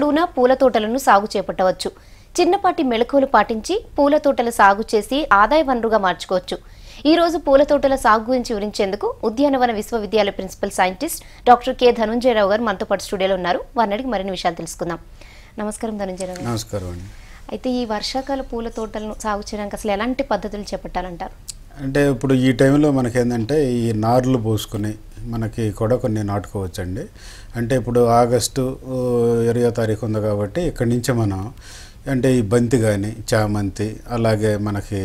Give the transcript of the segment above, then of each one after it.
ఎక్కడూనా పూల తోటలను సాగు చేపట్టవచ్చు చిన్నపాటి మెళకువలు పాటించి పూల తోటల సాగు చేసి ఆదాయ వనరుగా మార్చుకోవచ్చు ఈ రోజు పూల తోటల సాగు గురించి వివరించేందుకు ఉద్యానవన విశ్వవిద్యాలయ principal scientist doctor K Dhanunjayarao గారు మనతో పాటు స్టూడియోలో ఉన్నారు వారిని మరిన్ని విషయాలు తెలుసుకుందాం నమస్కారం ధనుంజయరావు నమస్కారం అయితే ఈ వర్షాకాల పూల తోటలను సాగు చేయడానికి అసలు ఎలాంటి పద్ధతులు చేపట్టాలంటారు అంటే ఇప్పుడు ఈ టైంలో మనకేందంటే ఈ నార్లు పోసుకుని మనకి కూడా కొన్ని నాటుకోవచ్చండి అంటే ఇప్పుడు ఆగస్టు ఇరవై తారీఖు ఉంది కాబట్టి ఇక్కడి నుంచి మనం అంటే ఈ బంతి కానీ చామంతి అలాగే మనకి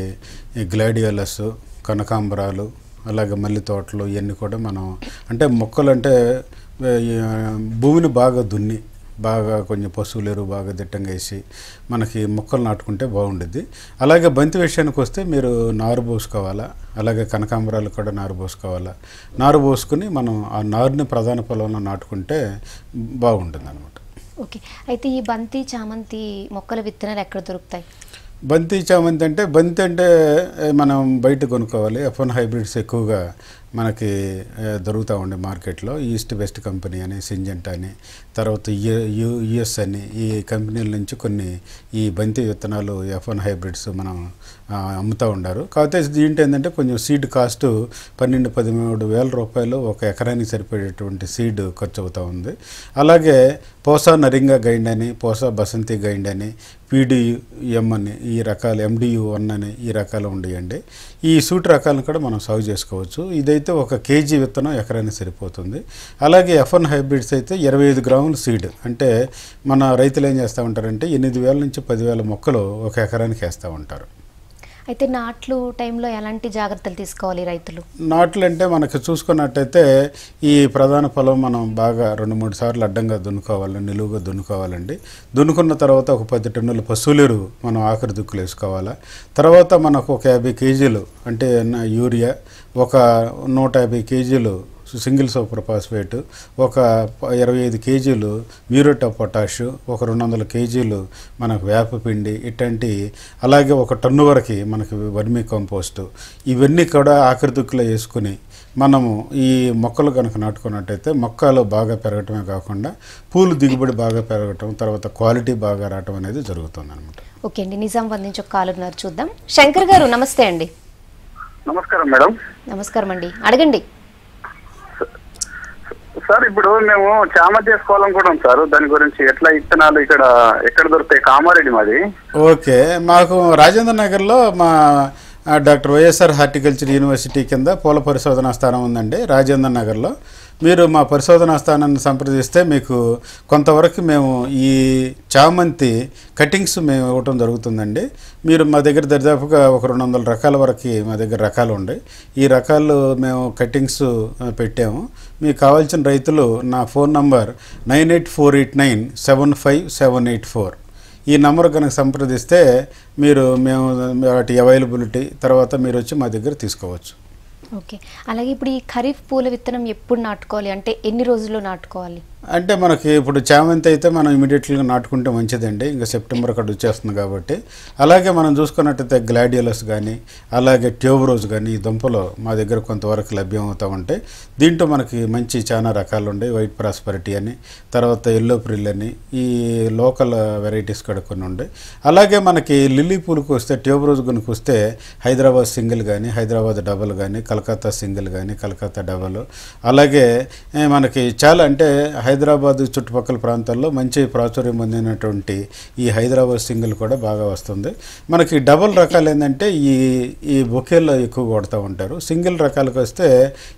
ఈ గ్లాడియోలస్ కనకాంబరాలు అలాగే మల్లి తోటలు ఇవన్నీ కూడా మనం అంటే మొక్కలు అంటే భూమిని బాగా దున్ని బాగా కొంచెం పశువులు ఎరువు బాగా దిట్టంగా వేసి మనకి మొక్కలు నాటుకుంటే బాగుండుద్ది అలాగే బంతి విషయానికి వస్తే మీరు నారు పోసుకోవాలా అలాగే కనకాంబరాలు కూడా నారు పోసుకోవాలా నారు పోసుకుని మనం ఆ నారుని ప్రధాన పొలంలో నాటుకుంటే బాగుంటుంది అనమాట ఓకే అయితే ఈ బంతి చామంతి మొక్కల విత్తనాలు ఎక్కడ దొరుకుతాయి బంతి చామంతి అంటే బంతి అంటే మనం బయట కొనుక్కోవాలి ఎఫ్ హైబ్రిడ్స్ ఎక్కువగా మనకి దొరుకుతూ ఉండే మార్కెట్లో ఈస్ట్ వెస్ట్ కంపెనీ అని సింజెంట్ అని తర్వాత యు యుఎస్ అని ఈ కంపెనీల నుంచి కొన్ని ఈ బంతి విత్తనాలు ఎఫ్ వన్ హైబ్రిడ్స్ మనం అమ్ముతూ ఉండారు కాకపోతే దీంట్లో ఏంటంటే కొంచెం సీడ్ కాస్ట్ పన్నెండు పదిమూడు వేల రూపాయలు ఒక ఎకరానికి సరిపడేటువంటి సీడ్ ఖర్చు అవుతూ ఉంది అలాగే పోసా నరింగా గైండ్ అని పోసా బసంతి గైండ్ అని పీడియుఎం అని ఈ రకాలు ఎండియు వన్ అని ఈ రకాలు ఉండేయండి ఈ సూట్ రకాలను కూడా మనం సాగు చేసుకోవచ్చు ఇదైతే ఒక కేజీ విత్తనం ఎకరానికి సరిపోతుంది అలాగే ఎఫ్ఎన్ హైబ్రిడ్స్ అయితే ఇరవై ఐదు గ్రాముల సీడ్ అంటే మన రైతులు ఏం చేస్తూ ఉంటారంటే ఎనిమిది వేల నుంచి పదివేల మొక్కలు ఒక ఎకరానికి వేస్తూ ఉంటారు అయితే నాట్లు టైంలో ఎలాంటి జాగ్రత్తలు తీసుకోవాలి రైతులు నాట్లు అంటే మనకు చూసుకున్నట్టయితే ఈ ప్రధాన పొలం మనం బాగా రెండు మూడు సార్లు అడ్డంగా దున్నుకోవాలి నిలువుగా దున్నుకోవాలండి దున్నుకున్న తర్వాత ఒక పది టన్నుల పశువులు మనం ఆఖరి దుక్కులు వేసుకోవాలా తర్వాత మనకు ఒక యాభై కేజీలు అంటే యూరియా ఒక నూట యాభై కేజీలు సింగిల్ సూపర్ ఫాస్ఫేట్ ఒక ఇరవై ఐదు కేజీలు మ్యూరేట్ ఆఫ్ పొటాష్ ఒక రెండు వందల కేజీలు మనకు వేపపిండి ఇట్లాంటి అలాగే ఒక టన్ను వరకు మనకి వర్మీ కంపోస్టు ఇవన్నీ కూడా ఆకృతిలో వేసుకుని మనము ఈ మొక్కలు కనుక నాటుకున్నట్టయితే మొక్కలు బాగా పెరగటమే కాకుండా పూలు దిగుబడి బాగా పెరగటం తర్వాత క్వాలిటీ బాగా రావటం అనేది జరుగుతుంది అనమాట ఓకే అండి నిజాం నుంచి ఒక చూద్దాం శంకర్ గారు నమస్తే అండి నమస్కారం మేడం నమస్కారం అండి అడగండి సార్ ఇప్పుడు మేము చామ చేసుకోవాలనుకుంటాం సార్ దాని గురించి ఎట్లా ఇత్తనాలు ఇక్కడ ఎక్కడ దొరుకుతాయి కామారెడ్డి మాది ఓకే మాకు రాజేంద్ర నగర్ లో మా డాక్టర్ వైఎస్ఆర్ హార్టికల్చర్ యూనివర్సిటీ కింద పూల పరిశోధనా స్థానం ఉందండి రాజేంద్ర నగర్లో మీరు మా పరిశోధనా స్థానాన్ని సంప్రదిస్తే మీకు కొంతవరకు మేము ఈ చామంతి కటింగ్స్ మేము ఇవ్వటం జరుగుతుందండి మీరు మా దగ్గర దరిదాపుగా ఒక రెండు వందల రకాల వరకు మా దగ్గర రకాలు ఉన్నాయి ఈ రకాలు మేము కటింగ్స్ పెట్టాము మీకు కావాల్సిన రైతులు నా phone number nine eight four eight nine seven five seven eight four ఈ నెంబర్ కనుక సంప్రదిస్తే మీరు మేము వాటి అవైలబిలిటీ తర్వాత మీరు వచ్చి మా దగ్గర తీసుకోవచ్చు ఓకే అలాగే ఇప్పుడు ఈ ఖరీఫ్ పూల విత్తనం ఎప్పుడు నాటుకోవాలి అంటే ఎన్ని రోజుల్లో నాటుకోవాలి అంటే మనకి ఇప్పుడు చామంతి అయితే మనం ఇమీడియట్గా నాటుకుంటే మంచిదండి ఇంకా సెప్టెంబర్ అక్కడ వచ్చేస్తుంది కాబట్టి అలాగే మనం చూసుకున్నట్టయితే గ్లాడియలస్ కానీ అలాగే రోజ్ కానీ దుంపలు మా దగ్గర కొంతవరకు లభ్యం అవుతా ఉంటాయి దీంట్లో మనకి మంచి చాలా రకాలు ఉన్నాయి వైట్ ప్రాస్పరిటీ అని తర్వాత ఎల్లో ప్రిల్ అని ఈ లోకల్ వెరైటీస్ కూడా కొన్ని ఉండే అలాగే మనకి లిల్లీ పూలకు వస్తే రోజ్ గునికి వస్తే హైదరాబాద్ సింగిల్ కానీ హైదరాబాద్ డబల్ కానీ కలకత్తా సింగిల్ కానీ కలకత్తా డబల్ అలాగే మనకి చాలా అంటే హైదరాబాద్ చుట్టుపక్కల ప్రాంతాల్లో మంచి ప్రాచుర్యం పొందినటువంటి ఈ హైదరాబాద్ సింగిల్ కూడా బాగా వస్తుంది మనకి డబుల్ రకాలు ఏంటంటే ఈ ఈ బొకేల్లో ఎక్కువ కొడతా ఉంటారు సింగిల్ రకాలకు వస్తే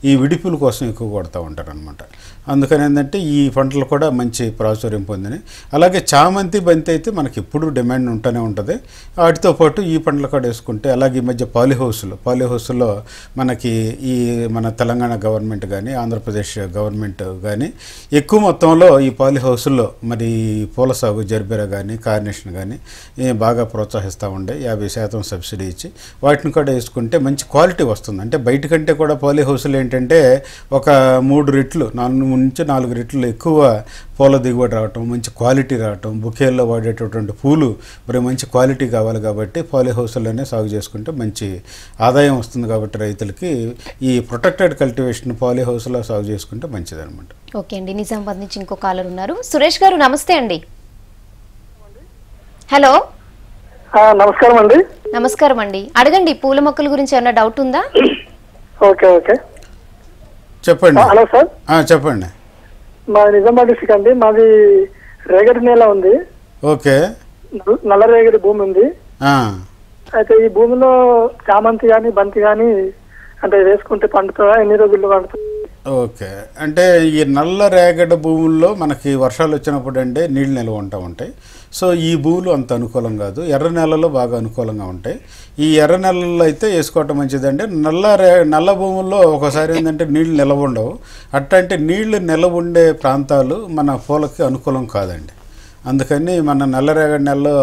ఈ విడిపుల కోసం ఎక్కువ కొడతా ఉంటారు అనమాట అందుకని ఏంటంటే ఈ పంటలు కూడా మంచి ప్రాచుర్యం పొందినాయి అలాగే చామంతి బంతి అయితే మనకి ఇప్పుడు డిమాండ్ ఉంటూనే ఉంటుంది వాటితో పాటు ఈ పంటలు కూడా వేసుకుంటే అలాగే ఈ మధ్య పాలిహౌస్లు పాలిహౌస్లో మనకి ఈ మన తెలంగాణ గవర్నమెంట్ కానీ ఆంధ్రప్రదేశ్ గవర్నమెంట్ కానీ ఎక్కువ ఎక్కువ మొత్తంలో ఈ పాలి హౌసుల్లో మరి పూల సాగు జరిపేర కానీ కార్నేషన్ కానీ బాగా ప్రోత్సహిస్తూ ఉండే యాభై శాతం సబ్సిడీ ఇచ్చి వాటిని కూడా వేసుకుంటే మంచి క్వాలిటీ వస్తుంది అంటే బయటకంటే కంటే కూడా పాలి హౌసులు ఏంటంటే ఒక మూడు రెట్లు నాలుగు నుంచి నాలుగు రెట్లు ఎక్కువ పూల దిగుబడి రావటం మంచి క్వాలిటీ రావటం బుకేల్లో వాడేటటువంటి పూలు మరి మంచి క్వాలిటీ కావాలి కాబట్టి పాలీ హౌస్లోనే సాగు చేసుకుంటే మంచి ఆదాయం వస్తుంది కాబట్టి రైతులకి ఈ ప్రొటెక్టెడ్ కల్టివేషన్ పాలీ హౌస్లో సాగు చేసుకుంటే మంచిదనమాట ఓకే అండి నిజామాబాద్ నుంచి ఇంకో కాలర్ ఉన్నారు సురేష్ గారు నమస్తే అండి హలో నమస్కారం అండి నమస్కారం అండి అడగండి పూల మొక్కల గురించి ఏమైనా డౌట్ ఉందా ఓకే ఓకే చెప్పండి హలో సార్ చెప్పండి మా నిజామాబాద్ డిస్టిక్ అండి మాది రేగడి నేల ఉంది ఓకే నల్ల రేగడి భూమి ఉంది అయితే ఈ భూమిలో చామంతి కానీ బంతి కానీ అంటే వేసుకుంటే పండుతుందా ఎన్ని రోజుల్లో పండుతుంది ఓకే అంటే ఈ నల్ల రేగడి భూముల్లో మనకి వర్షాలు వచ్చినప్పుడు అంటే నీళ్ళు నిల్వ ఉంటా ఉంటాయి సో ఈ భూములు అంత అనుకూలం కాదు ఎర్ర నెలలో బాగా అనుకూలంగా ఉంటాయి ఈ ఎర్ర నేలల్లో అయితే వేసుకోవటం మంచిదండి నల్ల రే నల్ల భూముల్లో ఒకసారి ఏంటంటే నీళ్లు నిలవ ఉండవు అట్లాంటి నీళ్లు నిలవ ఉండే ప్రాంతాలు మన పూలకి అనుకూలం కాదండి అందుకని మన నల్లరేగడి నెలలో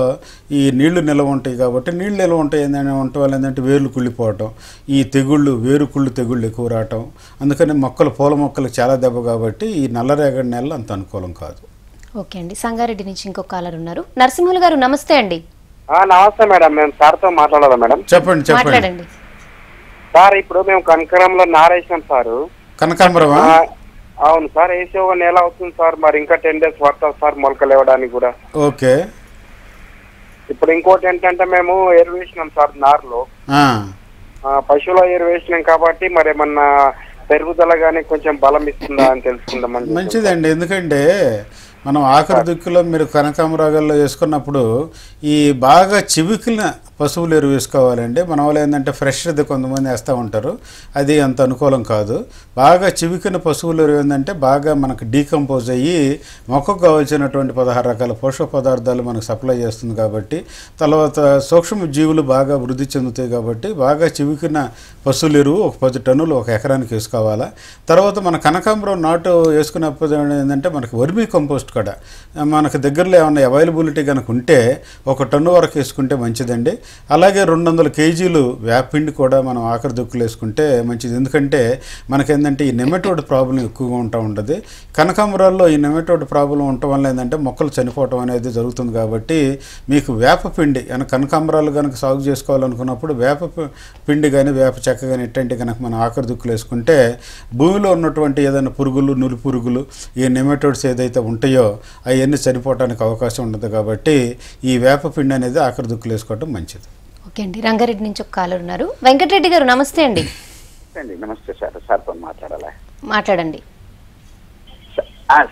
ఈ నీళ్లు నిల్వ ఉంటాయి కాబట్టి నీళ్లు నిల్వ ఉంటాయి ఏంటంటే ఉండటం వల్ల ఏంటంటే వేర్లు కుళ్ళిపోవటం ఈ తెగుళ్ళు వేరు కుళ్ళు తెగుళ్ళు ఎక్కువ రావటం అందుకని మొక్కలు పూల మొక్కలు చాలా దెబ్బ కాబట్టి ఈ నల్లరేగడి నెలలు అంత అనుకూలం కాదు ఓకే అండి సంగారెడ్డి నుంచి ఇంకొక కాలర్ ఉన్నారు నరసింహులు గారు నమస్తే అండి నమస్తే మేడం మేము సార్తో మాట్లాడాలి మేడం చెప్పండి మాట్లాడండి సార్ ఇప్పుడు మేము కనకరంలో నారేసాం సార్ కనకాంబరం అవును సార్ వేసి ఒక నెల అవుతుంది సార్ మరి ఇంకా టెన్ డేస్ పడతాం సార్ మొలకలు ఇవ్వడానికి కూడా ఓకే ఇప్పుడు ఇంకోటి ఏంటంటే మేము ఎరు వేసినాం సార్ నార్లో పశువుల ఎరువు వేసినాం కాబట్టి మరి ఏమన్నా పెరుగుదల కానీ కొంచెం బలం ఇస్తుందా అని తెలుసుకుందాం మంచిదండి ఎందుకంటే మనం ఆఖరి దిక్కులో మీరు కనకామరాగాల్లో వేసుకున్నప్పుడు ఈ బాగా చివికిన పశువులు ఎరువు వేసుకోవాలండి మన వాళ్ళు ఏంటంటే ఫ్రెష్ కొంతమంది వేస్తూ ఉంటారు అది అంత అనుకూలం కాదు బాగా చివికిన పశువులు ఎరువు ఏంటంటే బాగా మనకు డీకంపోజ్ అయ్యి మొక్కకు కావాల్సినటువంటి పదహారు రకాల పోషక పదార్థాలు మనకు సప్లై చేస్తుంది కాబట్టి తర్వాత సూక్ష్మ జీవులు బాగా వృద్ధి చెందుతాయి కాబట్టి బాగా చివికిన పశువులు ఎరువు ఒక పది టన్నులు ఒక ఎకరానికి వేసుకోవాలా తర్వాత మన కనకాంబరం నాటు వేసుకున్నప్పుడు ఏంటంటే మనకి వర్మీ కంపోస్ట్ కూడా మనకు దగ్గరలో ఏమైనా అవైలబిలిటీ కనుక ఉంటే ఒక టన్ను వరకు వేసుకుంటే మంచిదండి అలాగే రెండు వందల కేజీలు వేపిండి కూడా మనం ఆఖరి దుక్కులు వేసుకుంటే మంచిది ఎందుకంటే మనకేంటంటే ఈ నెమెటోడ్ ప్రాబ్లం ఎక్కువగా ఉంటూ ఉంటుంది కనకాంబరాల్లో ఈ నెమెటోడ్ ప్రాబ్లం ఉండటం వల్ల ఏంటంటే మొక్కలు చనిపోవటం అనేది జరుగుతుంది కాబట్టి మీకు వేపపిండి కనుక కనకాంబరాలు కనుక సాగు చేసుకోవాలనుకున్నప్పుడు వేప పిండి కానీ వేప చెక్క కానీ ఇట్లాంటి కనుక మనం ఆఖరి దుక్కులు వేసుకుంటే భూమిలో ఉన్నటువంటి ఏదైనా పురుగులు నులి పురుగులు ఈ నెమెటోడ్స్ ఏదైతే ఉంటాయో ఉంటాయో అవన్నీ చనిపోవడానికి అవకాశం ఉండదు కాబట్టి ఈ వేపపిండి అనేది ఆఖరి దుక్కులు వేసుకోవడం మంచిది ఓకే అండి రంగారెడ్డి నుంచి ఒక కాలర్ ఉన్నారు వెంకటరెడ్డి గారు నమస్తే అండి నమస్తే సార్ సార్తో మాట్లాడాలా మాట్లాడండి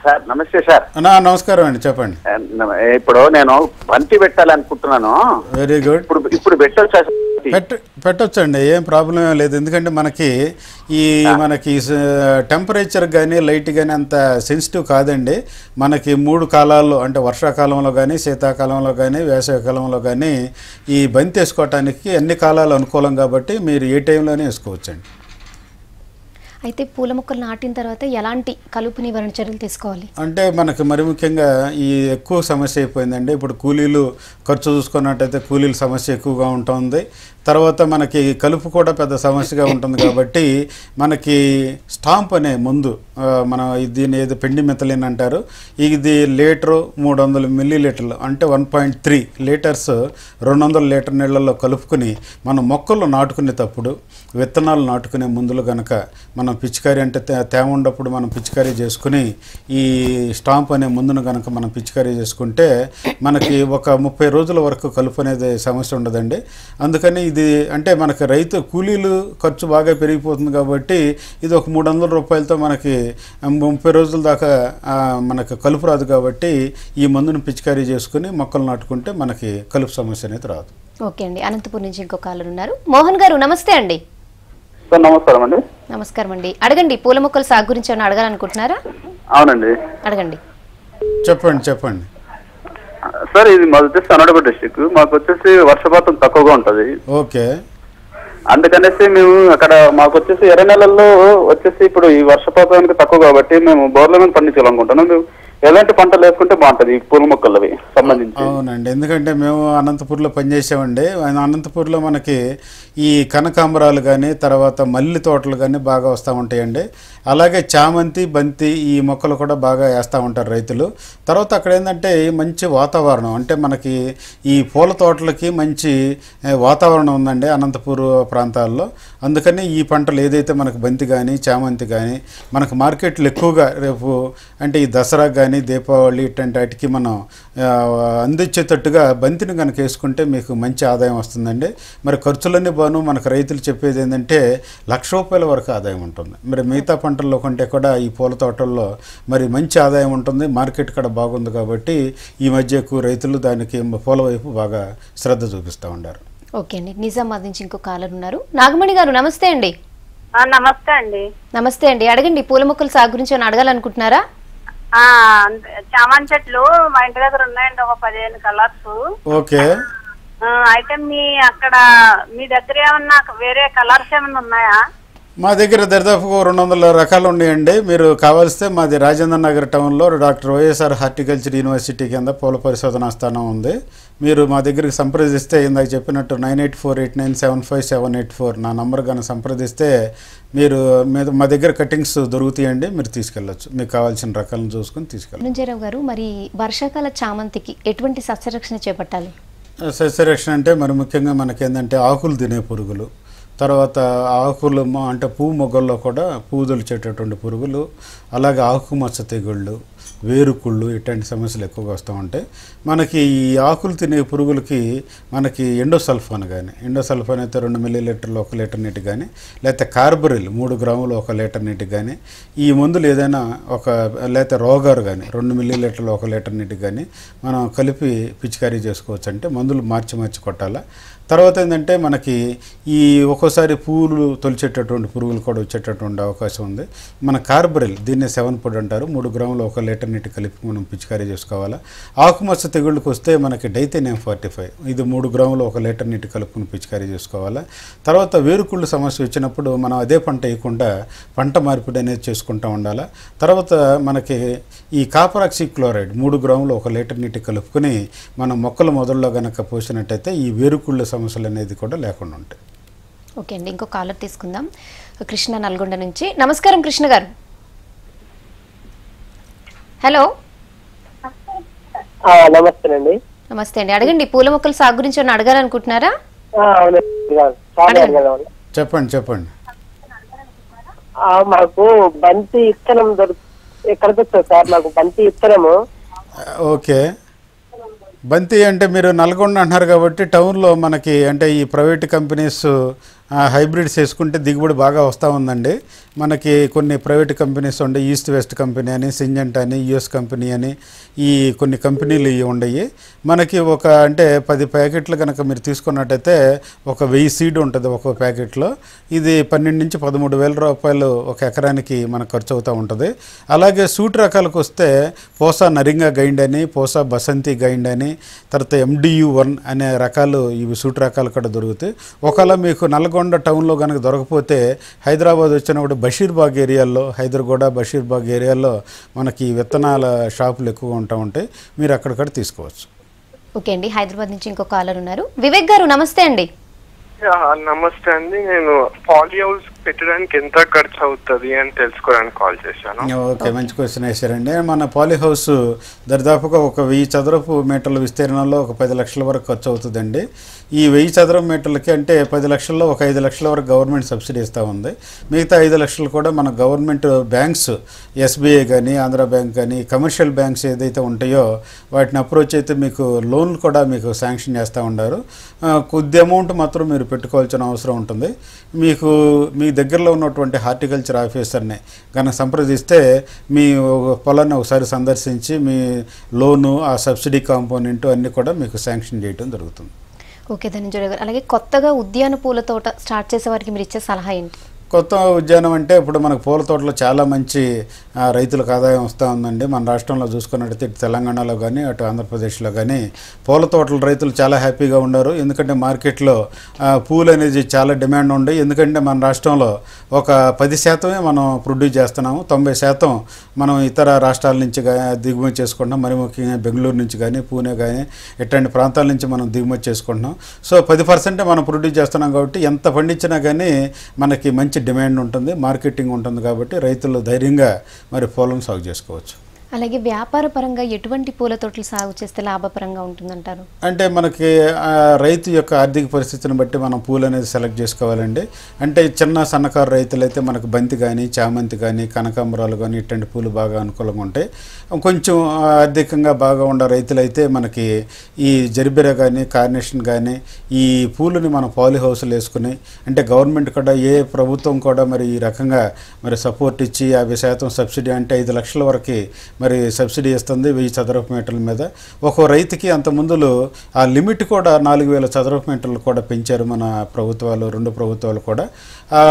సార్ నమస్తే సార్ నమస్కారం అండి చెప్పండి ఇప్పుడు నేను బంతి పెట్టాలనుకుంటున్నాను వెరీ గుడ్ ఇప్పుడు ఇప్పుడు సార్ పెట్టొచ్చండి ఏం ప్రాబ్లం లేదు ఎందుకంటే మనకి ఈ మనకి టెంపరేచర్ కానీ లైట్ కానీ అంత సెన్సిటివ్ కాదండి మనకి మూడు కాలాల్లో అంటే వర్షాకాలంలో కానీ శీతాకాలంలో కానీ వేసవికాలంలో కానీ ఈ బంతి వేసుకోవటానికి అన్ని కాలాలు అనుకూలం కాబట్టి మీరు ఏ టైంలోనే వేసుకోవచ్చండి అయితే పూల మొక్కలు నాటిన తర్వాత ఎలాంటి కలుపు నివారణ చర్యలు తీసుకోవాలి అంటే మనకు మరి ముఖ్యంగా ఈ ఎక్కువ సమస్య అయిపోయిందండి ఇప్పుడు కూలీలు ఖర్చు చూసుకున్నట్టయితే కూలీల సమస్య ఎక్కువగా ఉంటుంది తర్వాత మనకి కలుపు కూడా పెద్ద సమస్యగా ఉంటుంది కాబట్టి మనకి స్టాంప్ అనే ముందు మనం దీని ఏదో పిండి మెతలిన్ అంటారు ఇది లీటరు మూడు వందల మిల్లీ లీటర్లు అంటే వన్ పాయింట్ త్రీ లీటర్స్ రెండు వందల లీటర్ నీళ్ళల్లో కలుపుకుని మనం మొక్కలు నాటుకునేటప్పుడు విత్తనాలు నాటుకునే ముందులు కనుక మనం మనం పిచికారీ అంటే తేమ ఉన్నప్పుడు మనం పిచికారీ చేసుకుని ఈ స్టాంప్ అనే ముందును కనుక మనం పిచికారీ చేసుకుంటే మనకి ఒక ముప్పై రోజుల వరకు కలుపు అనేది సమస్య ఉండదండి అందుకని ఇది అంటే మనకి రైతు కూలీలు ఖర్చు బాగా పెరిగిపోతుంది కాబట్టి ఇది ఒక మూడు వందల రూపాయలతో మనకి ముప్పై రోజుల దాకా మనకు కలుపు రాదు కాబట్టి ఈ మందును పిచికారీ చేసుకుని మొక్కలు నాటుకుంటే మనకి కలుపు సమస్య అనేది రాదు ఓకే అండి అనంతపూర్ నుంచి ఇంకో కాలర్ ఉన్నారు మోహన్ గారు నమస్తే అండి సార్ నమస్కారం అండి నమస్కారం అండి అడగండి పూల మొక్కల సాగు గురించి ఏమైనా అడగాలనుకుంటున్నారా అవునండి అడగండి చెప్పండి చెప్పండి సార్ ఇది మాది వచ్చేసి అనంతపురం డిస్టిక్ మాకు వచ్చేసి వర్షపాతం తక్కువగా ఉంటది ఓకే అందుకనేసి మేము అక్కడ మాకు వచ్చేసి ఎర్ర నెలల్లో వచ్చేసి ఇప్పుడు ఈ వర్షపాతం తక్కువ కాబట్టి మేము బోర్ల మీద పండించాలనుకుంటున్నాం మేము ఎలాంటి పంటలు వేసుకుంటే ఈ పూల మొక్కలవి సంబంధించి అవునండి ఎందుకంటే మేము అనంతపూర్లో పనిచేసామండి అనంతపూర్లో మనకి ఈ కనకాంబరాలు కానీ తర్వాత మల్లి తోటలు కానీ బాగా వస్తూ ఉంటాయండి అలాగే చామంతి బంతి ఈ మొక్కలు కూడా బాగా వేస్తూ ఉంటారు రైతులు తర్వాత అక్కడ ఏంటంటే మంచి వాతావరణం అంటే మనకి ఈ పూల తోటలకి మంచి వాతావరణం ఉందండి అనంతపూర్ ప్రాంతాల్లో అందుకని ఈ పంటలు ఏదైతే మనకు బంతి కానీ చామంతి కానీ మనకు మార్కెట్లు ఎక్కువగా రేపు అంటే ఈ దసరా కానీ కానీ దీపావళి ఇటువంటి వాటికి మనం అందించేటట్టుగా బంతిని కనుక వేసుకుంటే మీకు మంచి ఆదాయం వస్తుందండి మరి ఖర్చులన్నీ బాను మనకు రైతులు చెప్పేది ఏంటంటే లక్ష రూపాయల వరకు ఆదాయం ఉంటుంది మరి మిగతా పంటల్లో కంటే కూడా ఈ పూల తోటల్లో మరి మంచి ఆదాయం ఉంటుంది మార్కెట్ కూడా బాగుంది కాబట్టి ఈ మధ్య ఎక్కువ రైతులు దానికి పూల వైపు బాగా శ్రద్ధ చూపిస్తూ ఉన్నారు ఓకే అండి నిజామాబాద్ నుంచి ఇంకో కాలర్ ఉన్నారు నాగమణి గారు నమస్తే అండి నమస్తే అండి నమస్తే అండి అడగండి పూల మొక్కల సాగు గురించి అడగాలనుకుంటున్నారా చామంతి చెట్లు మా ఇంటి దగ్గర ఉన్నాయండి ఒక పదిహేను కలర్స్ ఓకే అయితే మీ అక్కడ మీ దగ్గర ఏమన్నా వేరే కలర్స్ ఏమన్నా ఉన్నాయా మా దగ్గర దరిదాపుగా రెండు వందల రకాలు ఉన్నాయండి మీరు కావాల్స్తే మాది రాజేంద్ర నగర్ టౌన్లో డాక్టర్ వైఎస్ఆర్ హార్టికల్చర్ యూనివర్సిటీ కింద పూల పరిశోధన స్థానం ఉంది మీరు మా దగ్గరికి సంప్రదిస్తే ఇందాక చెప్పినట్టు nine eight four eight nine seven five seven eight four నా నంబర్ కానీ సంప్రదిస్తే మీరు మా దగ్గర కటింగ్స్ దొరుకుతాయండి మీరు తీసుకెళ్ళచ్చు మీకు కావాల్సిన రకాలను చూసుకుని తీసుకెళ్ళచ్చు ధనంజయరావు గారు మరి వర్షాకాల చామంతికి ఎటువంటి సస్యరక్షణ చేపట్టాలి సస్యరక్షణ అంటే మరి ముఖ్యంగా మనకేంటంటే ఆకులు తినే పురుగులు తర్వాత ఆకులు అంటే పువ్వు మొగ్గల్లో కూడా పూదొలిచేటటువంటి పురుగులు అలాగే ఆకుమచ్చ తెగుళ్ళు వేరుకుళ్ళు ఇట్లాంటి సమస్యలు ఎక్కువగా వస్తూ ఉంటాయి మనకి ఈ ఆకులు తినే పురుగులకి మనకి ఎండోసల్ఫాన్ కానీ ఎండోసల్ఫాన్ అయితే రెండు మిల్లీ లీటర్లు ఒక లీటర్ నీటి కానీ లేకపోతే కార్బరిల్ మూడు గ్రాములు ఒక లీటర్ నీటి కానీ ఈ మందులు ఏదైనా ఒక లేకపోతే రోగారు కానీ రెండు మిల్లీ లీటర్లు ఒక లీటర్ నీటి కానీ మనం కలిపి పిచికారీ చేసుకోవచ్చు అంటే మందులు మార్చి మార్చి కొట్టాలా తర్వాత ఏంటంటే మనకి ఈ ఒక్కోసారి పూలు తొలిచేటటువంటి పురుగులు కూడా వచ్చేటటువంటి అవకాశం ఉంది మన కార్బరిల్ దీన్ని సెవెన్ పొడి అంటారు మూడు గ్రాములు ఒక లీటర్ నీటి కలిపి మనం పిచికారీ చేసుకోవాలా ఆకుమచ్చ తెగుళ్ళకి వస్తే మనకి డైతేనియం ఫార్టీ ఫైవ్ ఇది మూడు గ్రాములు ఒక లీటర్ నీటి కలుపుకుని పిచికారీ చేసుకోవాలా తర్వాత వేరుకుళ్ళు సమస్య వచ్చినప్పుడు మనం అదే పంట వేయకుండా పంట మార్పిడి అనేది చేసుకుంటూ ఉండాలా తర్వాత మనకి ఈ కాపరాక్సి క్లోరైడ్ మూడు గ్రాములు ఒక లీటర్ నీటి కలుపుకొని మనం మొక్కల మొదల్లో కనుక పోసినట్టయితే ఈ వేరుకుళ్ళు సమస్యలు అనేది కూడా లేకుండా ఉంటాయి ఓకే అండి ఇంకో కాలర్ తీసుకుందాం కృష్ణ నల్గొండ నుంచి నమస్కారం కృష్ణ గారు హలో నమస్తే అండి నమస్తే అండి అడగండి పూల మొక్కల సాగు గురించి ఏమైనా అడగాలనుకుంటున్నారా చెప్పండి చెప్పండి మాకు బంతి ఇత్తనం దొరుకు ఎక్కడ దొరుకుతుంది సార్ మాకు బంతి ఇత్తనము ఓకే బంతి అంటే మీరు నల్గొండ అంటున్నారు కాబట్టి టౌన్లో మనకి అంటే ఈ ప్రైవేట్ కంపెనీస్ హైబ్రిడ్స్ వేసుకుంటే దిగుబడి బాగా వస్తూ ఉందండి మనకి కొన్ని ప్రైవేట్ కంపెనీస్ ఉండే ఈస్ట్ వెస్ట్ కంపెనీ అని సింజెంట్ అని యుఎస్ కంపెనీ అని ఈ కొన్ని కంపెనీలు ఇవి ఉండయి మనకి ఒక అంటే పది ప్యాకెట్లు కనుక మీరు తీసుకున్నట్టయితే ఒక వెయ్యి సీడ్ ఉంటుంది ఒక ప్యాకెట్లో ఇది పన్నెండు నుంచి పదమూడు వేల రూపాయలు ఒక ఎకరానికి మనకు ఖర్చు అవుతూ ఉంటుంది అలాగే సూట్ రకాలకు వస్తే పోసా నరింగా గైండ్ అని పోసా బసంతి గైండ్ అని తర్వాత ఎండియు వన్ అనే రకాలు ఇవి సూట్ రకాలు కూడా దొరుకుతాయి ఒకవేళ మీకు నల్గొండ నల్గొండ టౌన్లో కనుక దొరకపోతే హైదరాబాద్ వచ్చినప్పుడు బషీర్బాగ్ ఏరియాల్లో హైదర్గూడ బషీర్బాగ్ ఏరియాల్లో మనకి విత్తనాల షాపులు ఎక్కువగా ఉంటా ఉంటే మీరు అక్కడక్కడ తీసుకోవచ్చు ఓకే అండి హైదరాబాద్ నుంచి ఇంకో కాలర్ ఉన్నారు వివేక్ గారు నమస్తే అండి నమస్తే అండి నేను పాలీ హౌస్ పెట్టడానికి ఎంత ఖర్చు అవుతుంది అని తెలుసుకోవడానికి కాల్ చేశాను ఓకే మంచి క్వశ్చన్ వేశారండి మన పాలీ హౌస్ దరిదాపుగా ఒక వెయ్యి చదరపు మీటర్ల విస్తీర్ణంలో ఒక పది లక్షల వరకు ఖర్చు అవుతుందండి ఈ వెయ్యి చదరపు మీటర్లకి అంటే పది లక్షల్లో ఒక ఐదు లక్షల వరకు గవర్నమెంట్ సబ్సిడీ ఇస్తూ ఉంది మిగతా ఐదు లక్షలు కూడా మన గవర్నమెంట్ బ్యాంక్స్ ఎస్బీఐ కానీ ఆంధ్ర బ్యాంక్ కానీ కమర్షియల్ బ్యాంక్స్ ఏదైతే ఉంటాయో వాటిని అప్రోచ్ అయితే మీకు లోన్లు కూడా మీకు శాంక్షన్ చేస్తూ ఉన్నారు కొద్ది అమౌంట్ మాత్రం మీరు పెట్టుకోవాల్సిన అవసరం ఉంటుంది మీకు మీ దగ్గరలో ఉన్నటువంటి హార్టికల్చర్ ఆఫీసర్ని కనుక సంప్రదిస్తే మీ పొలాన్ని ఒకసారి సందర్శించి మీ లోను ఆ సబ్సిడీ కాంపోనెంట్ అన్నీ కూడా మీకు శాంక్షన్ చేయడం జరుగుతుంది ఓకే ధనంజయ గారు అలాగే కొత్తగా ఉద్యాన పూల తోట స్టార్ట్ చేసే వారికి మీరు ఇచ్చే సలహా ఏంటి కొత్త ఉద్యానం అంటే ఇప్పుడు మనకు పూల తోటలో చాలా మంచి రైతులకు ఆదాయం వస్తూ ఉందండి మన రాష్ట్రంలో చూసుకున్నట్టయితే ఇటు తెలంగాణలో కానీ అటు ఆంధ్రప్రదేశ్లో కానీ పూల తోటల రైతులు చాలా హ్యాపీగా ఉన్నారు ఎందుకంటే మార్కెట్లో పూలు అనేది చాలా డిమాండ్ ఉండే ఎందుకంటే మన రాష్ట్రంలో ఒక పది శాతమే మనం ప్రొడ్యూస్ చేస్తున్నాము తొంభై శాతం మనం ఇతర రాష్ట్రాల నుంచి దిగుమతి చేసుకుంటున్నాం మరి ముఖ్యంగా బెంగళూరు నుంచి కానీ పూణే కానీ ఇట్లాంటి ప్రాంతాల నుంచి మనం దిగుమతి చేసుకుంటున్నాం సో పది పర్సెంటే మనం ప్రొడ్యూస్ చేస్తున్నాం కాబట్టి ఎంత పండించినా కానీ మనకి మంచి డిమాండ్ ఉంటుంది మార్కెటింగ్ ఉంటుంది కాబట్టి రైతులు ధైర్యంగా మరి పొలం సాగు చేసుకోవచ్చు అలాగే వ్యాపార పరంగా ఎటువంటి పూల తోటలు సాగు చేస్తే లాభపరంగా ఉంటుందంటారు అంటే మనకి రైతు యొక్క ఆర్థిక పరిస్థితిని బట్టి మనం పూలు అనేది సెలెక్ట్ చేసుకోవాలండి అంటే చిన్న సన్నకారు రైతులైతే మనకు బంతి కానీ చామంతి కానీ కనకాంబరాలు కానీ ఇట్లాంటి పూలు బాగా అనుకూలంగా ఉంటాయి కొంచెం ఆర్థికంగా బాగా ఉన్న రైతులైతే మనకి ఈ జరిబిర కానీ కార్నేషన్ కానీ ఈ పూలని మనం పాలి హౌస్లు వేసుకుని అంటే గవర్నమెంట్ కూడా ఏ ప్రభుత్వం కూడా మరి ఈ రకంగా మరి సపోర్ట్ ఇచ్చి యాభై శాతం సబ్సిడీ అంటే ఐదు లక్షల వరకు మరి సబ్సిడీ ఇస్తుంది వెయ్యి చదరపు మీటర్ల మీద ఒక్కో రైతుకి అంత ముందులో ఆ లిమిట్ కూడా నాలుగు వేల చదరపు మీటర్లు కూడా పెంచారు మన ప్రభుత్వాలు రెండు ప్రభుత్వాలు కూడా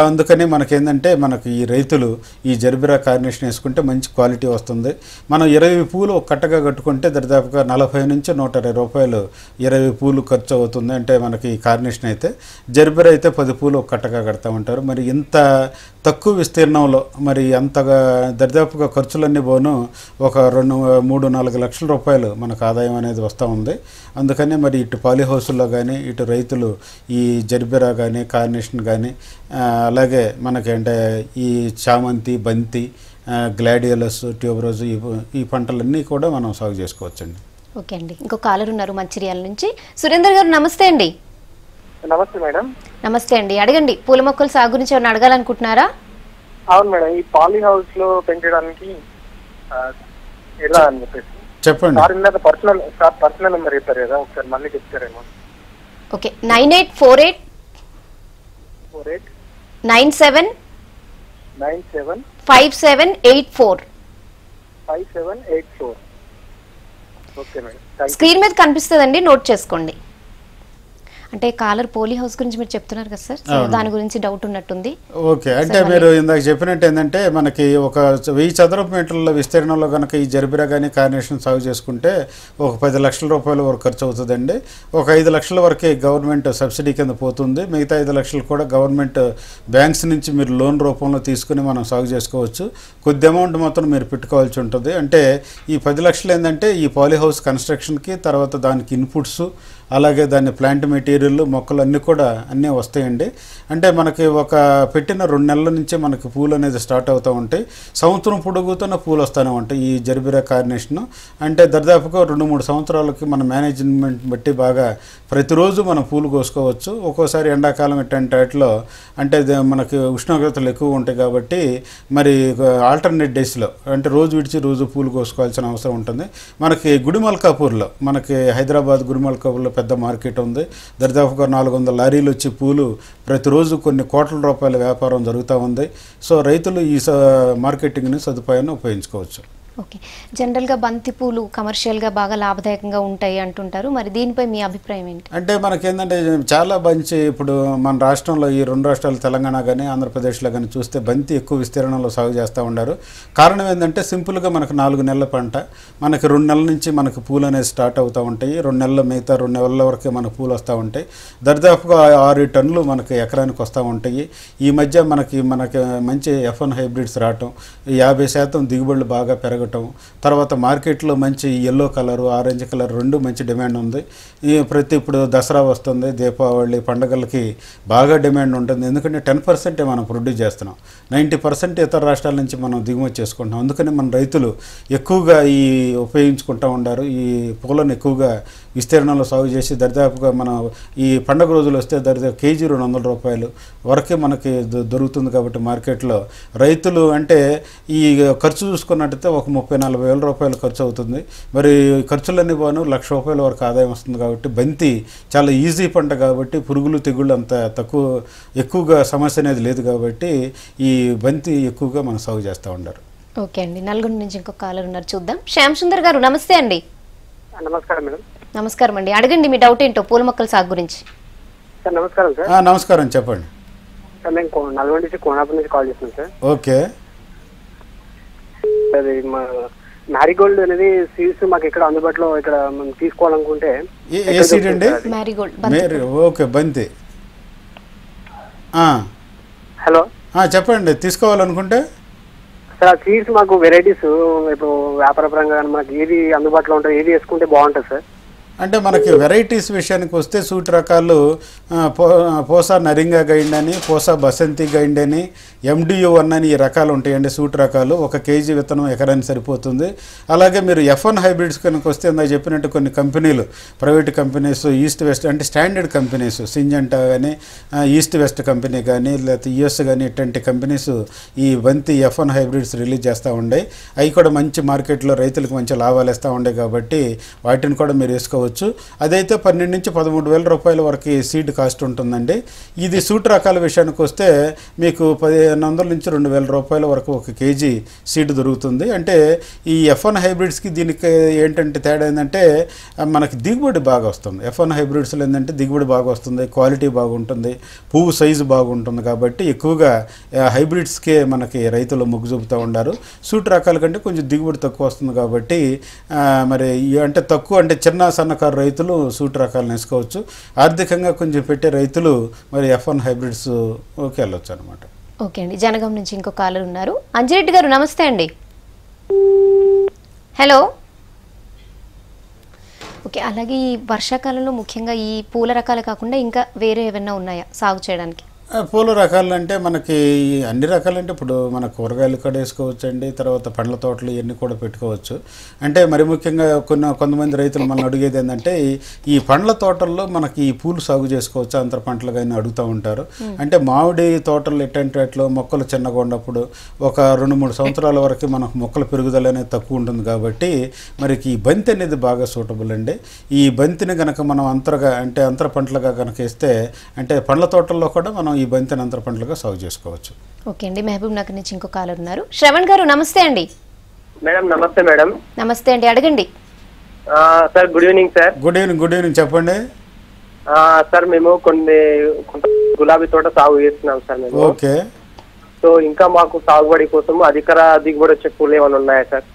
అందుకని మనకేందంటే మనకి ఈ రైతులు ఈ జర్బిరా కార్నేషన్ వేసుకుంటే మంచి క్వాలిటీ వస్తుంది మనం ఇరవై పూలు కట్టగా కట్టుకుంటే దరిదాపుగా నలభై నుంచి నూట ఇరవై రూపాయలు ఇరవై పూలు ఖర్చు అవుతుంది అంటే మనకి ఈ కార్నేషన్ అయితే జర్బిరా అయితే పది పూలు ఒక కట్టగా కడతా ఉంటారు మరి ఇంత తక్కువ విస్తీర్ణంలో మరి అంతగా దరిదాపుగా ఖర్చులన్నీ పోను ఒక రెండు మూడు నాలుగు లక్షల రూపాయలు మనకు ఆదాయం అనేది వస్తూ ఉంది అందుకని మరి ఇటు పాలిహౌసుల్లో కానీ ఇటు రైతులు ఈ జర్బిరా కానీ కార్నేషన్ కానీ అలాగే మనకంటే ఈ చామంతి బంతి గ్లాడియోలస్ ట్యూబరోజు ఈ ఈ పంటలన్నీ కూడా మనం సాగు చేసుకోవచ్చండి ఓకే అండి ఇంకో కాలర్ ఉన్నారు మంచిర్యాల నుంచి సురేందర్ గారు నమస్తే అండి నమస్తే మేడం నమస్తే అండి అడగండి పూల మొక్కల సాగు గురించి ఏమైనా అడగాలనుకుంటున్నారా అవును మేడం ఈ పాలీ హౌస్ లో పెంచడానికి ఎలా అని చెప్పండి పర్సనల్ పర్సనల్ నెంబర్ చెప్పారు కదా ఒకసారి మళ్ళీ చెప్తారేమో okay nine eight four eight four eight nine seven nine seven five seven eight four five seven eight four okay screen మీద కనిపిస్తుందండి నోట్ చేసుకోండి అంటే కాలర్ పోలీ హౌస్ గురించి మీరు చెప్తున్నారు కదా సార్ దాని గురించి డౌట్ ఉన్నట్టుంది ఓకే అంటే మీరు ఇందాక చెప్పినట్టు ఏంటంటే మనకి ఒక వెయ్యి చదరపు మీటర్ల విస్తీర్ణంలో కనుక ఈ జరిబిరా కానీ కార్నేషన్ సాగు చేసుకుంటే ఒక పది లక్షల రూపాయల వరకు ఖర్చు అవుతుందండి ఒక ఐదు లక్షల వరకే గవర్నమెంట్ సబ్సిడీ కింద పోతుంది మిగతా ఐదు లక్షలు కూడా గవర్నమెంట్ బ్యాంక్స్ నుంచి మీరు లోన్ రూపంలో తీసుకుని మనం సాగు చేసుకోవచ్చు కొద్ది అమౌంట్ మాత్రం మీరు పెట్టుకోవాల్సి ఉంటుంది అంటే ఈ పది లక్షలు ఏంటంటే ఈ పాలీహౌస్ హౌస్ కన్స్ట్రక్షన్కి తర్వాత దానికి ఇన్పుట్స్ అలాగే దాని ప్లాంట్ మెటీరియల్ మొక్కలు అన్నీ కూడా అన్నీ వస్తాయండి అంటే మనకి ఒక పెట్టిన రెండు నెలల నుంచి మనకి పూలు అనేది స్టార్ట్ అవుతూ ఉంటాయి సంవత్సరం పొడుగుతున్న పూలు వస్తూనే ఉంటాయి ఈ జరిబిరా కార్నేషన్ అంటే దాదాపుగా రెండు మూడు సంవత్సరాలకి మన మేనేజ్మెంట్ బట్టి బాగా ప్రతిరోజు మనం పూలు కోసుకోవచ్చు ఒక్కోసారి ఎండాకాలం ఎట్టంటే వాటిలో అంటే మనకి ఉష్ణోగ్రతలు ఎక్కువ ఉంటాయి కాబట్టి మరి ఆల్టర్నేట్ డేస్లో అంటే రోజు విడిచి రోజు పూలు కోసుకోవాల్సిన అవసరం ఉంటుంది మనకి గుడిమల్కాపూర్లో మనకి హైదరాబాద్ గుడిమల్కాపూర్లో పెద్ద మార్కెట్ ఉంది దర్దాపుగా నాలుగు వందల లారీలు వచ్చి పూలు ప్రతిరోజు కొన్ని కోట్ల రూపాయల వ్యాపారం జరుగుతూ ఉంది సో రైతులు ఈ మార్కెటింగ్ని సదుపాయాన్ని ఉపయోగించుకోవచ్చు ఓకే జనరల్గా బంతి పూలు కమర్షియల్గా బాగా లాభదాయకంగా ఉంటాయి అంటుంటారు మరి దీనిపై మీ అభిప్రాయం ఏంటి అంటే మనకి ఏంటంటే చాలా బంచి ఇప్పుడు మన రాష్ట్రంలో ఈ రెండు రాష్ట్రాలు తెలంగాణ కానీ ఆంధ్రప్రదేశ్లో కానీ చూస్తే బంతి ఎక్కువ విస్తీర్ణంలో సాగు చేస్తూ ఉన్నారు కారణం ఏంటంటే సింపుల్గా మనకు నాలుగు నెలల పంట మనకి రెండు నెలల నుంచి మనకు పూలు అనేది స్టార్ట్ అవుతూ ఉంటాయి రెండు నెలల మిగతా రెండు నెలల వరకే మనకు పూలు వస్తూ ఉంటాయి దరిదాపుగా ఆరు టన్నులు మనకి ఎకరానికి వస్తూ ఉంటాయి ఈ మధ్య మనకి మనకి మంచి ఎఫ్ హైబ్రిడ్స్ రావటం యాభై శాతం దిగుబడులు బాగా పెరగటం దొరకటం తర్వాత మార్కెట్లో మంచి ఎల్లో కలర్ ఆరెంజ్ కలర్ రెండు మంచి డిమాండ్ ఉంది ప్రతి ఇప్పుడు దసరా వస్తుంది దీపావళి పండుగలకి బాగా డిమాండ్ ఉంటుంది ఎందుకంటే టెన్ పర్సెంటే మనం ప్రొడ్యూస్ చేస్తున్నాం నైంటీ పర్సెంట్ ఇతర రాష్ట్రాల నుంచి మనం దిగుమతి చేసుకుంటాం అందుకని మన రైతులు ఎక్కువగా ఈ ఉపయోగించుకుంటూ ఉండారు ఈ పూలను ఎక్కువగా విస్తీర్ణంలో సాగు చేసి దరిదాపుగా మనం ఈ పండుగ రోజులు వస్తే దరిదాపు కేజీ రెండు వందల రూపాయలు వరకే మనకి దొరుకుతుంది కాబట్టి మార్కెట్లో రైతులు అంటే ఈ ఖర్చు చూసుకున్నట్టయితే ఒక ముప్పై నలభై వేల రూపాయలు ఖర్చు అవుతుంది మరి ఖర్చులన్నీ పోను లక్ష రూపాయల వరకు ఆదాయం వస్తుంది కాబట్టి బంతి చాలా ఈజీ పంట కాబట్టి పురుగులు తెగుళ్ళు అంత తక్కువ ఎక్కువగా సమస్య అనేది లేదు కాబట్టి ఈ బంతి ఎక్కువగా మనం సాగు చేస్తూ ఉంటారు ఓకే అండి నల్గొండ నుంచి ఇంకొక కాలర్ ఉన్నారు చూద్దాం శ్యామ్ సుందర్ గారు నమస్తే అండి నమస్కారం మేడం నమస్కారం అండి అడగండి మీ డౌట్ ఏంటో పూల మొక్కల సాగు గురించి నమస్కారం సార్ నమస్కారం చెప్పండి సార్ నేను నల్గొండ నుంచి కోనాపురం నుంచి కాల్ చేస్తున్నాను సార్ ఓకే అది మా మ్యారీగోల్డ్ అనేది సీడ్స్ మాకు ఇక్కడ అందుబాటులో ఇక్కడ మనం తీసుకోవాలనుకుంటే ఏ సీడ్ అండి మ్యారీగోల్డ్ ఓకే బంతి హలో చెప్పండి తీసుకోవాలనుకుంటే సార్ సీడ్స్ మాకు వెరైటీస్ ఇప్పుడు వ్యాపార పరంగా మనకి ఏది అందుబాటులో ఉంటుంది ఏది వేసుకుంటే బాగుంటుంది సార్ అంటే మనకి వెరైటీస్ విషయానికి వస్తే సూట్ రకాలు పోసా నరింగా గైండ్ అని పోసా బసంతి గైండ్ అని ఎండియు వన్ అని ఈ రకాలు ఉంటాయండి సూట్ రకాలు ఒక కేజీ విత్తనం ఎకరానికి సరిపోతుంది అలాగే మీరు ఎఫ్ వన్ హైబ్రిడ్స్ కనుక వస్తే ఇందాక చెప్పినట్టు కొన్ని కంపెనీలు ప్రైవేట్ కంపెనీస్ ఈస్ట్ వెస్ట్ అంటే స్టాండర్డ్ కంపెనీస్ సింజంటా కానీ ఈస్ట్ వెస్ట్ కంపెనీ కానీ లేకపోతే యుఎస్ కానీ ఇట్లాంటి కంపెనీస్ ఈ బంతి ఎఫ్ వన్ హైబ్రిడ్స్ రిలీజ్ చేస్తూ ఉండే అవి కూడా మంచి మార్కెట్లో రైతులకు మంచి లాభాలు ఇస్తూ ఉండే కాబట్టి వాటిని కూడా మీరు వేసుకోవచ్చు చూసుకోవచ్చు అదైతే పన్నెండు నుంచి పదమూడు వేల రూపాయల వరకు సీడ్ కాస్ట్ ఉంటుందండి ఇది సూట్ రకాల విషయానికి వస్తే మీకు పదిహేను వందల నుంచి రెండు వేల రూపాయల వరకు ఒక కేజీ సీడ్ దొరుకుతుంది అంటే ఈ ఎఫ్ వన్ హైబ్రిడ్స్కి దీనికి ఏంటంటే తేడా ఏంటంటే మనకి దిగుబడి బాగా వస్తుంది ఎఫ్ వన్ హైబ్రిడ్స్లో ఏంటంటే దిగుబడి బాగా వస్తుంది క్వాలిటీ బాగుంటుంది పువ్వు సైజు బాగుంటుంది కాబట్టి ఎక్కువగా హైబ్రిడ్స్కే మనకి రైతులు మొగ్గు చూపుతూ ఉండారు సూట్ రకాల కంటే కొంచెం దిగుబడి తక్కువ వస్తుంది కాబట్టి మరి అంటే తక్కువ అంటే చిన్న సన్న సాధారణ కారు రైతులు సూట్ రకాలను వేసుకోవచ్చు ఆర్థికంగా కొంచెం పెట్టే రైతులు మరి ఎఫ్ వన్ హైబ్రిడ్స్ ఓకే వెళ్ళొచ్చు అనమాట ఓకే అండి జనగం నుంచి ఇంకో కాలర్ ఉన్నారు అంజిరెడ్డి గారు నమస్తే అండి హలో ఓకే అలాగే ఈ వర్షాకాలంలో ముఖ్యంగా ఈ పూల రకాలు కాకుండా ఇంకా వేరే ఏమైనా ఉన్నాయా సాగు చేయడానికి పూల రకాలు అంటే మనకి అన్ని రకాలంటే ఇప్పుడు మన కూరగాయలు కూడా వేసుకోవచ్చు అండి తర్వాత పండ్ల తోటలు ఇవన్నీ కూడా పెట్టుకోవచ్చు అంటే మరి ముఖ్యంగా కొన్ని కొంతమంది రైతులు మనం అడిగేది ఏంటంటే ఈ పండ్ల తోటల్లో మనకి ఈ పూలు సాగు చేసుకోవచ్చు అంతర పంటలు కానీ అడుగుతూ ఉంటారు అంటే మామిడి తోటలు ఎట్టంటి వాటిలో మొక్కలు చిన్నగా ఉన్నప్పుడు ఒక రెండు మూడు సంవత్సరాల వరకు మనకు మొక్కల పెరుగుదల అనేది తక్కువ ఉంటుంది కాబట్టి మరికి ఈ బంతి అనేది బాగా సూటబుల్ అండి ఈ బంతిని కనుక మనం అంతరగా అంటే అంతర పంటలుగా కనుక ఇస్తే అంటే పండ్ల తోటల్లో కూడా మనం ఈ బంతి నంతర పంటలుగా సాగు చేసుకోవచ్చు ఓకే అండి మహబూబ్ నగర్ నుంచి ఇంకో కాలర్ ఉన్నారు శ్రవణ్ గారు నమస్తే అండి మేడం నమస్తే మేడం నమస్తే అండి అడగండి sir good evening sir good evening good evening చెప్పండి సార్ మేము కొన్ని గులాబీ తోట సాగు చేస్తున్నాం సార్ మేము ఓకే సో ఇంకా మాకు సాగుబడి కోసం అధిక దిగుబడి వచ్చే పూలు ఏమైనా ఉన్నాయా సార్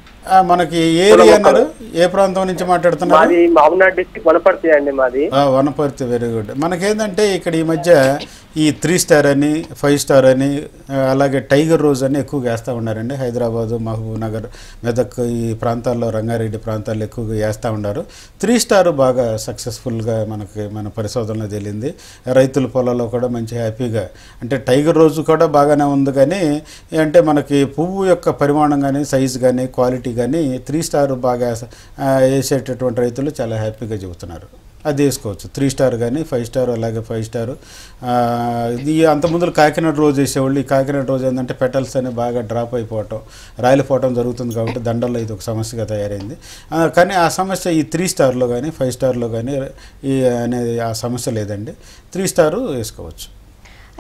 మనకి ఏ అన్నారు ఏ ప్రాంతం నుంచి మాట్లాడుతున్నారు మాది డిస్టిక్ వనపర్తి అండి మాది వనపర్తి వెరీ గుడ్ మనకేందంటే ఇక్కడ ఈ మధ్య ఈ త్రీ స్టార్ అని ఫైవ్ స్టార్ అని అలాగే టైగర్ రోజ్ అని ఎక్కువగా వేస్తూ ఉన్నారండి హైదరాబాదు మహబూబ్ నగర్ మెదక్ ఈ ప్రాంతాల్లో రంగారెడ్డి ప్రాంతాల్లో ఎక్కువగా వేస్తూ ఉన్నారు త్రీ స్టార్ బాగా సక్సెస్ఫుల్గా మనకి మన పరిశోధనలో తేలింది రైతుల పొలాల్లో కూడా మంచి హ్యాపీగా అంటే టైగర్ రోజు కూడా బాగానే ఉంది కానీ అంటే మనకి పువ్వు యొక్క పరిమాణం కానీ సైజు కానీ క్వాలిటీ కానీ త్రీ స్టార్ బాగా వేసేటటువంటి రైతులు చాలా హ్యాపీగా చెబుతున్నారు అది వేసుకోవచ్చు త్రీ స్టార్ కానీ ఫైవ్ స్టార్ అలాగే ఫైవ్ స్టార్ అంత అంతకుముందు కాకినాడ రోజు చేసేవాళ్ళు ఈ కాకినాడ రోజు ఏంటంటే పెటల్స్ అనేవి బాగా డ్రాప్ అయిపోవటం రాయలిపోవటం జరుగుతుంది కాబట్టి దండల్లో ఇది ఒక సమస్యగా తయారైంది కానీ ఆ సమస్య ఈ త్రీ స్టార్లో కానీ ఫైవ్ స్టార్లో కానీ ఈ అనేది ఆ సమస్య లేదండి త్రీ స్టారు వేసుకోవచ్చు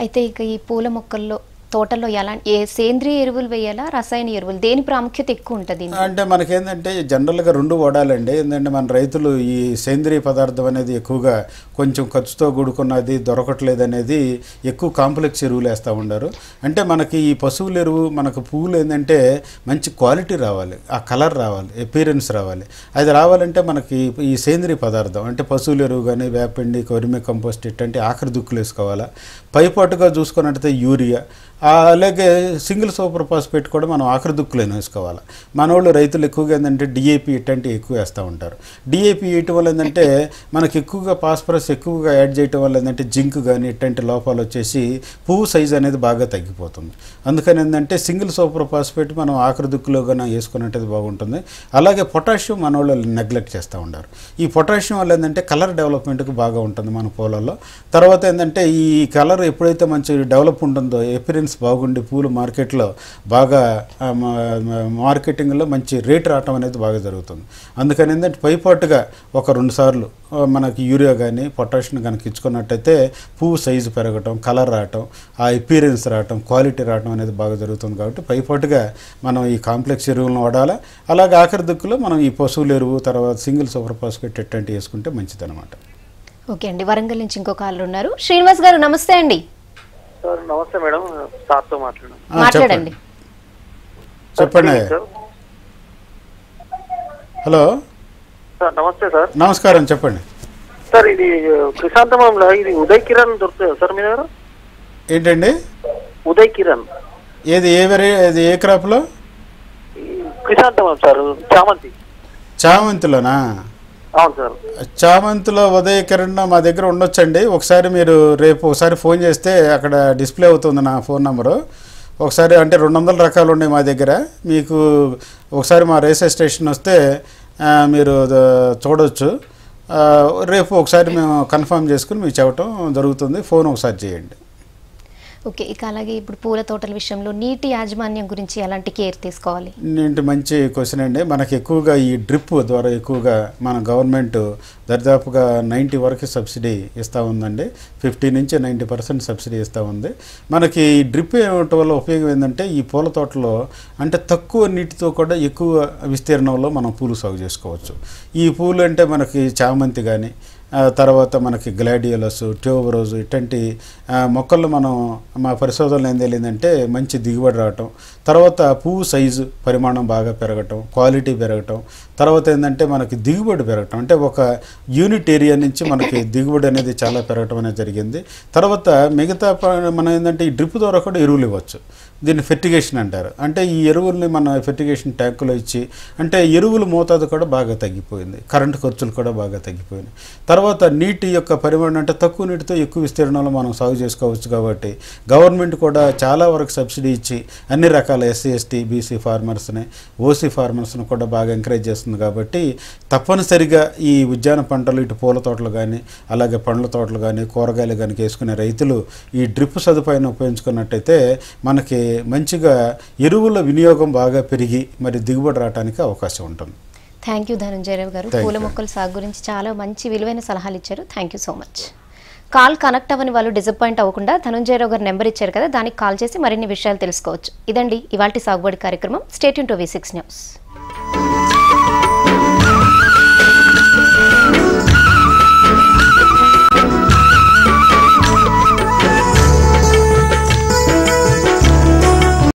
అయితే ఇక ఈ పూల మొక్కల్లో తోటలో ఎలా ఏ సేంద్రియ ఎరువులు వేయాలా రసాయన ఎరువులు దేని ప్రాముఖ్యత ఎక్కువ ఉంటుంది అంటే మనకేంటంటే జనరల్గా రెండు వాడాలండి ఏంటంటే మన రైతులు ఈ సేంద్రియ పదార్థం అనేది ఎక్కువగా కొంచెం ఖర్చుతో కూడుకున్నది దొరకట్లేదు అనేది ఎక్కువ కాంప్లెక్స్ ఎరువులు వేస్తూ ఉండరు అంటే మనకి ఈ పశువుల ఎరువు మనకు పువ్వులు ఏంటంటే మంచి క్వాలిటీ రావాలి ఆ కలర్ రావాలి అపీరెన్స్ రావాలి అది రావాలంటే మనకి ఈ సేంద్రియ పదార్థం అంటే పశువుల ఎరువు కానీ వేపండి కొరిమి కంపోస్ట్ ఇట్లాంటి ఆఖరి దుక్కులు వేసుకోవాలా పైపాటుగా చూసుకున్నట్టయితే యూరియా అలాగే సింగిల్ సూపర్ ఫాస్ఫేట్ కూడా మనం ఆఖరిదుక్కులను వేసుకోవాలి మన వాళ్ళు రైతులు ఎక్కువగా ఏంటంటే డిఏపి ఇట్లాంటివి ఎక్కువ వేస్తూ ఉంటారు డిఏపి ఇటు వల్ల ఏంటంటే మనకి ఎక్కువగా ఫాస్ఫరస్ ఎక్కువగా యాడ్ చేయటం వల్ల ఏంటంటే జింక్ కానీ ఇటువంటి లోపాలు వచ్చేసి పువ్వు సైజ్ అనేది బాగా తగ్గిపోతుంది అందుకని ఏంటంటే సింగిల్ సూపర్ ఫాస్ఫేట్ మనం దుక్కులో కానీ వేసుకున్నట్టయితే బాగుంటుంది అలాగే పొటాషియం మన వాళ్ళు నెగ్లెక్ట్ చేస్తూ ఉంటారు ఈ పొటాషియం వల్ల ఏంటంటే కలర్ డెవలప్మెంట్కి బాగా ఉంటుంది మన పొలాల్లో తర్వాత ఏంటంటే ఈ కలర్ ఎప్పుడైతే మంచి డెవలప్ ఉంటుందో ఎప్పుడైనా ఫ్రాగ్రెన్స్ బాగుండి పూలు మార్కెట్లో బాగా మార్కెటింగ్లో మంచి రేట్ రావటం అనేది బాగా జరుగుతుంది అందుకని ఏంటంటే పైపాటుగా ఒక రెండు సార్లు మనకి యూరియా కానీ పొటాషియం కనుక ఇచ్చుకున్నట్టయితే పువ్వు సైజు పెరగటం కలర్ రావటం ఆ ఎపీరియన్స్ రావటం క్వాలిటీ రావటం అనేది బాగా జరుగుతుంది కాబట్టి పైపాటుగా మనం ఈ కాంప్లెక్స్ ఎరువులను వాడాలి అలాగే ఆఖరి దిక్కులో మనం ఈ పశువుల ఎరువు తర్వాత సింగిల్ సూపర్ ఫాస్ఫేట్ ఎట్లాంటివి వేసుకుంటే అనమాట ఓకే అండి వరంగల్ నుంచి ఇంకో కాలర్ ఉన్నారు శ్రీనివాస్ గారు నమస్తే అండి సార్ నమస్తే మేడం సార్ తో మాట్లాడండి మాట్లాడండి చెప్పండి హలో సార్ నమస్తే సార్ నమస్కారం చెప్పండి సార్ ఇది ప్రశాంతమం ఇది ఉదయ్ కిరణ్ దొరుకుతాయా సార్ మీ దగ్గర ఏంటండి ఉదయ్ కిరణ్ ఏది ఏ వెరై ఏది ఏ క్రాప్లో ప్రశాంతమం సార్ చామంతి చామంతిలోనా చామంతిలో ఉదయకిరణ్ మా దగ్గర ఉండొచ్చండి ఒకసారి మీరు రేపు ఒకసారి ఫోన్ చేస్తే అక్కడ డిస్ప్లే అవుతుంది నా ఫోన్ నెంబరు ఒకసారి అంటే రెండు వందల రకాలు ఉన్నాయి మా దగ్గర మీకు ఒకసారి మా రైల్వే స్టేషన్ వస్తే మీరు చూడవచ్చు రేపు ఒకసారి మేము కన్ఫర్మ్ చేసుకుని మీకు చెప్పటం జరుగుతుంది ఫోన్ ఒకసారి చేయండి ఓకే ఇక అలాగే ఇప్పుడు పూల తోటల విషయంలో నీటి యాజమాన్యం గురించి ఎలాంటి కేర్ తీసుకోవాలి నేను మంచి క్వశ్చన్ అండి మనకి ఎక్కువగా ఈ డ్రిప్ ద్వారా ఎక్కువగా మన గవర్నమెంట్ దరిదాపుగా నైంటీ వరకు సబ్సిడీ ఇస్తూ ఉందండి ఫిఫ్టీ నుంచి నైంటీ పర్సెంట్ సబ్సిడీ ఇస్తూ ఉంది మనకి ఈ డ్రిప్ ఇవ్వటం వల్ల ఉపయోగం ఏంటంటే ఈ పూల తోటలో అంటే తక్కువ నీటితో కూడా ఎక్కువ విస్తీర్ణంలో మనం పూలు సాగు చేసుకోవచ్చు ఈ పూలు అంటే మనకి చామంతి కానీ తర్వాత మనకి గ్లాడియోలస్ ట్యూబరోజ్ ఇటువంటి మొక్కలు మనం మా పరిశోధనలో ఏం తెలియదంటే మంచి దిగుబడి రావటం తర్వాత పువ్వు సైజు పరిమాణం బాగా పెరగటం క్వాలిటీ పెరగటం తర్వాత ఏంటంటే మనకి దిగుబడి పెరగటం అంటే ఒక యూనిట్ ఏరియా నుంచి మనకి దిగుబడి అనేది చాలా పెరగటం అనేది జరిగింది తర్వాత మిగతా మనం ఏంటంటే ఈ డ్రిప్ ద్వారా కూడా ఎరువులు ఇవ్వచ్చు దీన్ని ఫెర్టిగేషన్ అంటారు అంటే ఈ ఎరువుల్ని మన ఫెర్టిగేషన్ ట్యాంకులో ఇచ్చి అంటే ఎరువుల మోతాదు కూడా బాగా తగ్గిపోయింది కరెంటు ఖర్చులు కూడా బాగా తగ్గిపోయినాయి తర్వాత నీటి యొక్క పరిమాణం అంటే తక్కువ నీటితో ఎక్కువ విస్తీర్ణంలో మనం సాగు చేసుకోవచ్చు కాబట్టి గవర్నమెంట్ కూడా చాలా వరకు సబ్సిడీ ఇచ్చి అన్ని రకాల ఎస్సీ ఎస్టీ బీసీ ఫార్మర్స్ని ఓసీ ఫార్మర్స్ని కూడా బాగా ఎంకరేజ్ చేస్తుంది కాబట్టి తప్పనిసరిగా ఈ ఉద్యాన పంటలు ఇటు పూల తోటలు కానీ అలాగే పండ్ల తోటలు కానీ కూరగాయలు కానీ వేసుకునే రైతులు ఈ డ్రిప్ సదుపాయాన్ని ఉపయోగించుకున్నట్టయితే మనకి మంచిగా ఎరువుల వినియోగం బాగా పెరిగి మరి దిగుబడి రావడానికి అవకాశం ఉంటుంది థ్యాంక్ యూ ధనంజయరావు గారు పూల మొక్కల సాగు గురించి చాలా మంచి విలువైన సలహాలు ఇచ్చారు thank you so much call connect అవ్వని వాళ్ళు డిసప్పాయింట్ అవ్వకుండా ధనంజయరావు గారు నెంబర్ ఇచ్చారు కదా దానికి కాల్ చేసి మరిన్ని విషయాలు తెలుసుకోవచ్చు ఇదండి ఇవాళ సాగుబడి కార్యక్రమం state to V six news